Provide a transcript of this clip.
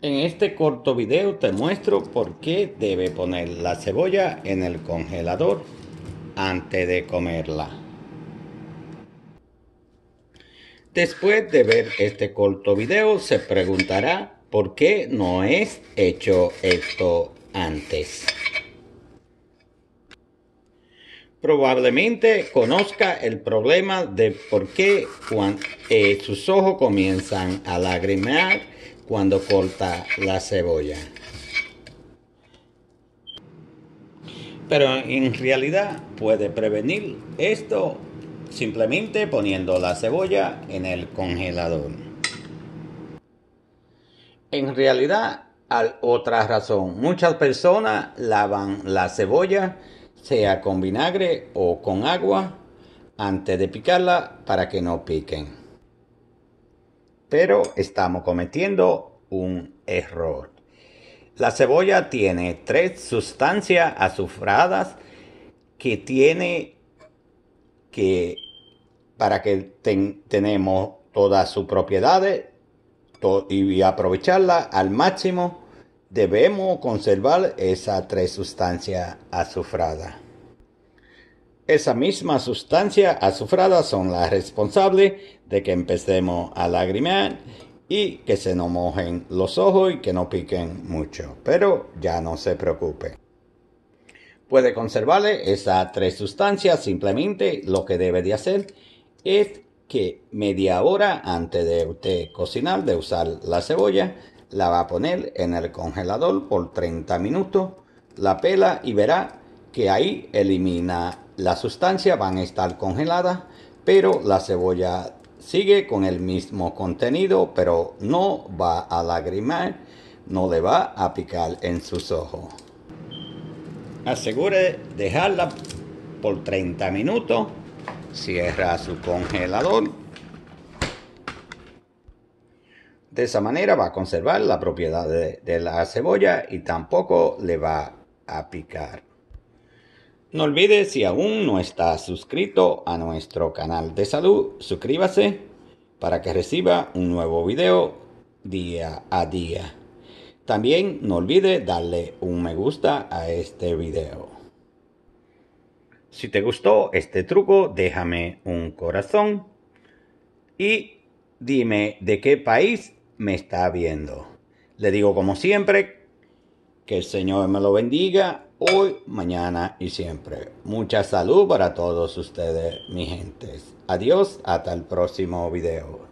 En este corto video te muestro por qué debe poner la cebolla en el congelador antes de comerla. Después de ver este corto video se preguntará por qué no es hecho esto antes. Probablemente conozca el problema de por qué cuando, eh, sus ojos comienzan a lagrimear cuando corta la cebolla. Pero en realidad puede prevenir esto simplemente poniendo la cebolla en el congelador. En realidad hay otra razón. Muchas personas lavan la cebolla, sea con vinagre o con agua, antes de picarla para que no piquen pero estamos cometiendo un error. La cebolla tiene tres sustancias azufradas que tiene que, para que tenemos todas sus propiedades y aprovecharla al máximo, debemos conservar esas tres sustancias azufradas. Esa misma sustancia azufrada son las responsables de que empecemos a lagrimear y que se nos mojen los ojos y que no piquen mucho. Pero ya no se preocupe. Puede conservarle esas tres sustancias. Simplemente lo que debe de hacer es que media hora antes de usted cocinar, de usar la cebolla, la va a poner en el congelador por 30 minutos, la pela y verá que ahí elimina la sustancia van a estar congeladas, pero la cebolla sigue con el mismo contenido, pero no va a lagrimar, no le va a picar en sus ojos. Asegure dejarla por 30 minutos. Cierra su congelador. De esa manera va a conservar la propiedad de la cebolla y tampoco le va a picar. No olvide, si aún no estás suscrito a nuestro canal de salud, suscríbase para que reciba un nuevo video día a día. También no olvide darle un me gusta a este video. Si te gustó este truco, déjame un corazón y dime de qué país me está viendo. Le digo como siempre, que el Señor me lo bendiga hoy, mañana y siempre. Mucha salud para todos ustedes, mi gente. Adiós, hasta el próximo video.